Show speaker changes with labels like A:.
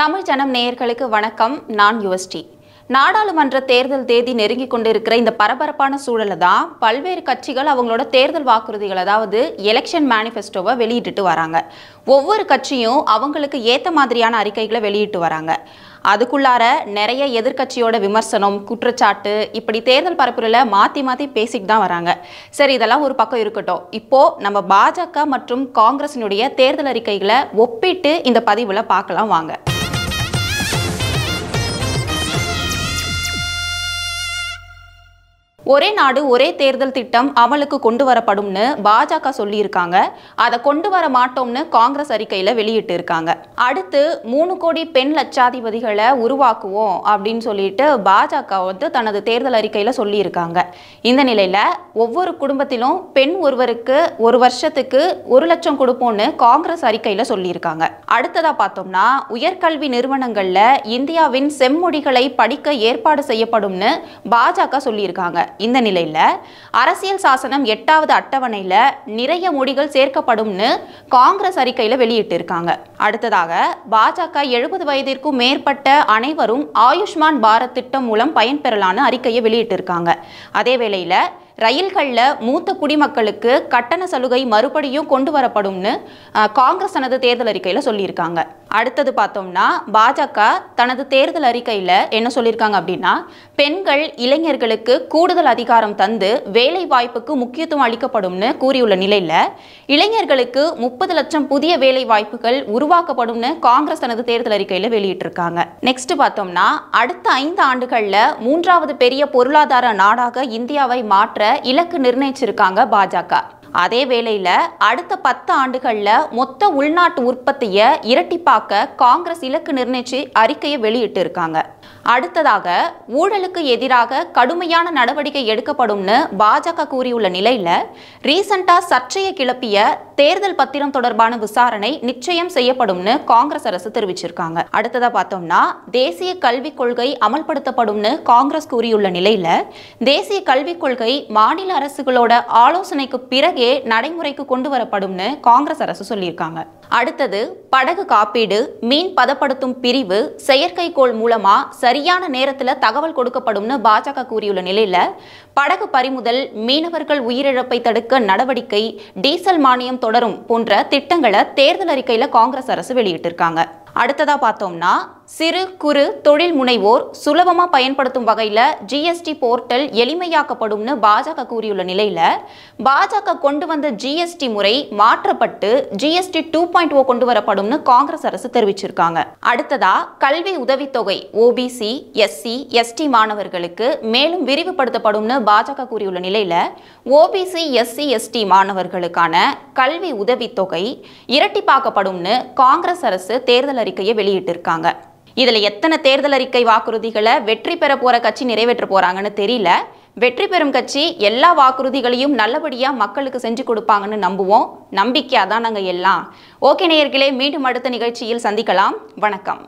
A: தமிழ் ஜனம் நேயர்களுக்கு வணக்கம் நான் யுவஸ்டி நாடாளுமன்ற தேர்தல் தேதி நெருங்கி கொண்டிருக்கிற இந்த பரபரப்பான சூழலை தான் பல்வேறு கட்சிகள் அவங்களோட தேர்தல் வாக்குறுதிகள் அதாவது எலெக்ஷன் மேனிஃபெஸ்டோவை வெளியிட்டு வராங்க ஒவ்வொரு கட்சியும் அவங்களுக்கு ஏற்ற மாதிரியான அறிக்கைகளை வெளியிட்டு வராங்க அதுக்குள்ளார நிறைய எதிர்கட்சியோட விமர்சனம் குற்றச்சாட்டு இப்படி தேர்தல் பரப்புரையில் மாற்றி மாற்றி பேசிட்டு தான் வராங்க சரி இதெல்லாம் ஒரு பக்கம் இருக்கட்டும் இப்போது நம்ம பாஜக மற்றும் காங்கிரஸினுடைய தேர்தல் அறிக்கைகளை ஒப்பிட்டு இந்த பதிவில் பார்க்கலாம் வாங்க ஒரே நாடு ஒரே தேர்தல் திட்டம் அமலுக்கு கொண்டு வரப்படும்னு பாஜக சொல்லியிருக்காங்க அதை கொண்டு வர மாட்டோம்னு காங்கிரஸ் அறிக்கையில் வெளியிட்டு இருக்காங்க அடுத்து மூணு கோடி பெண் லட்சாதிபதிகளை உருவாக்குவோம் அப்படின்னு சொல்லிட்டு பாஜக வந்து தனது தேர்தல் அறிக்கையில் சொல்லியிருக்காங்க இந்த நிலையில் ஒவ்வொரு குடும்பத்திலும் பெண் ஒருவருக்கு ஒரு வருஷத்துக்கு ஒரு லட்சம் கொடுப்போம்னு காங்கிரஸ் அறிக்கையில் சொல்லியிருக்காங்க அடுத்ததாக பார்த்தோம்னா உயர்கல்வி நிறுவனங்களில் இந்தியாவின் செம்மொழிகளை படிக்க ஏற்பாடு செய்யப்படும்னு பாஜக சொல்லியிருக்காங்க இந்த நிலையில் அரசியல் சாசனம் எட்டாவது அட்டவணையில் நிறைய மொழிகள் சேர்க்கப்படும்னு காங்கிரஸ் அறிக்கையில் வெளியிட்டிருக்காங்க அடுத்ததாக பாஜக எழுபது வயதிற்கும் மேற்பட்ட அனைவரும் ஆயுஷ்மான் பாரத் திட்டம் மூலம் பயன்பெறலான்னு அறிக்கையை வெளியிட்டிருக்காங்க அதே வேளையில் ரயில்களில் மூத்த குடிமக்களுக்கு கட்டண சலுகை மறுபடியும் கொண்டு வரப்படும்னு காங்கிரஸ் தனது தேர்தல் அறிக்கையில் சொல்லியிருக்காங்க அடுத்தது பார்த்தோம்னா பாஜக தனது தேர்தல் அறிக்கையில் என்ன சொல்லியிருக்காங்க அப்படின்னா பெண்கள் இளைஞர்களுக்கு கூடுதல் அதிகாரம் தந்து வேலை வாய்ப்புக்கு முக்கியத்துவம் அளிக்கப்படும்னு கூறியுள்ள நிலையில் இளைஞர்களுக்கு முப்பது லட்சம் புதிய வேலை வாய்ப்புகள் உருவாக்கப்படும்னு காங்கிரஸ் தனது தேர்தல் அறிக்கையில் வெளியிட்டிருக்காங்க நெக்ஸ்ட் பார்த்தோம்னா அடுத்த ஐந்து ஆண்டுகளில் மூன்றாவது பெரிய பொருளாதார நாடாக இந்தியாவை மாற்ற இலக்கு நிர்ணயிச்சிருக்காங்க பாஜக அதே வேளையில் அடுத்த பத்து ஆண்டுகளில் மொத்த உள்நாட்டு உற்பத்தியை இரட்டிப்பாக்க காங்கிரஸ் இலக்கு நிர்ணயித்து அறிக்கையை வெளியிட்டு இருக்காங்க அடுத்ததாக ஊழலுக்கு எதிராக கடுமையான நடவடிக்கை எடுக்கப்படும்னு பாஜக கூறியுள்ள நிலையில் ரீசண்டாக சர்ச்சையை கிளப்பிய தேர்தல் பத்திரம் தொடர்பான விசாரணை நிச்சயம் செய்யப்படும்னு காங்கிரஸ் அரசு தெரிவிச்சிருக்காங்க அடுத்ததாக பார்த்தோம்னா தேசிய கல்விக் கொள்கை அமல்படுத்தப்படும்னு காங்கிரஸ் கூறியுள்ள நிலையில் தேசிய கல்விக் கொள்கை மாநில அரசுகளோட ஆலோசனைக்கு பிறகு முறையே நடைமுறைக்கு கொண்டு வரப்படும்னு காங்கிரஸ் அரசு சொல்லியிருக்காங்க அடுத்தது படகு காப்பீடு மீன் பதப்படுத்தும் பிரிவு செயற்கைக்கோள் மூலமா சரியான நேரத்தில் தகவல் கொடுக்கப்படும்னு பாஜக கூறியுள்ள நிலையில படகு பறிமுதல் மீனவர்கள் உயிரிழப்பை தடுக்க நடவடிக்கை டீசல் மானியம் தொடரும் போன்ற திட்டங்களை தேர்தல் அறிக்கையில் காங்கிரஸ் அரசு வெளியிட்டிருக்காங்க அடுத்ததாக பார்த்தோம்னா சிறு குறு தொழில் முனைவோர் சுலபமாக பயன்படுத்தும் வகையில் ஜிஎஸ்டி போர்ட்டல் எளிமையாக்கப்படும்னு பாஜக கூறியுள்ள நிலையில் பாஜக கொண்டு வந்த ஜிஎஸ்டி முறை மாற்றப்பட்டு ஜிஎஸ்டி டூ பாயிண்ட் ஓ கொண்டு வரப்படும்னு காங்கிரஸ் அரசு தெரிவிச்சிருக்காங்க அடுத்ததா கல்வி உதவித்தொகை ஓபிசி எஸ்சி எஸ்டி மாணவர்களுக்கு மேலும் விரிவுபடுத்தப்படும்னு பாஜக கூறியுள்ள நிலையில் ஓபிசி எஸ்சி எஸ்டி மாணவர்களுக்கான கல்வி உதவித்தொகை இரட்டிப்பாக்கப்படும்னு காங்கிரஸ் அரசு தேர்தல் அறிக்கையை வெளியிட்டிருக்காங்க இதில் எத்தனை தேர்தல் அறிக்கை வாக்குறுதிகளை வெற்றி பெற போற கட்சி நிறைவேற்ற போறாங்கன்னு தெரியல வெற்றி பெறும் கட்சி எல்லா வாக்குறுதிகளையும் நல்லபடியாக மக்களுக்கு செஞ்சு கொடுப்பாங்கன்னு நம்புவோம் நம்பிக்கையாக தான் நாங்கள் எல்லாம் ஓகே நேயர்களே மீண்டும் அடுத்த நிகழ்ச்சியில் சந்திக்கலாம் வணக்கம்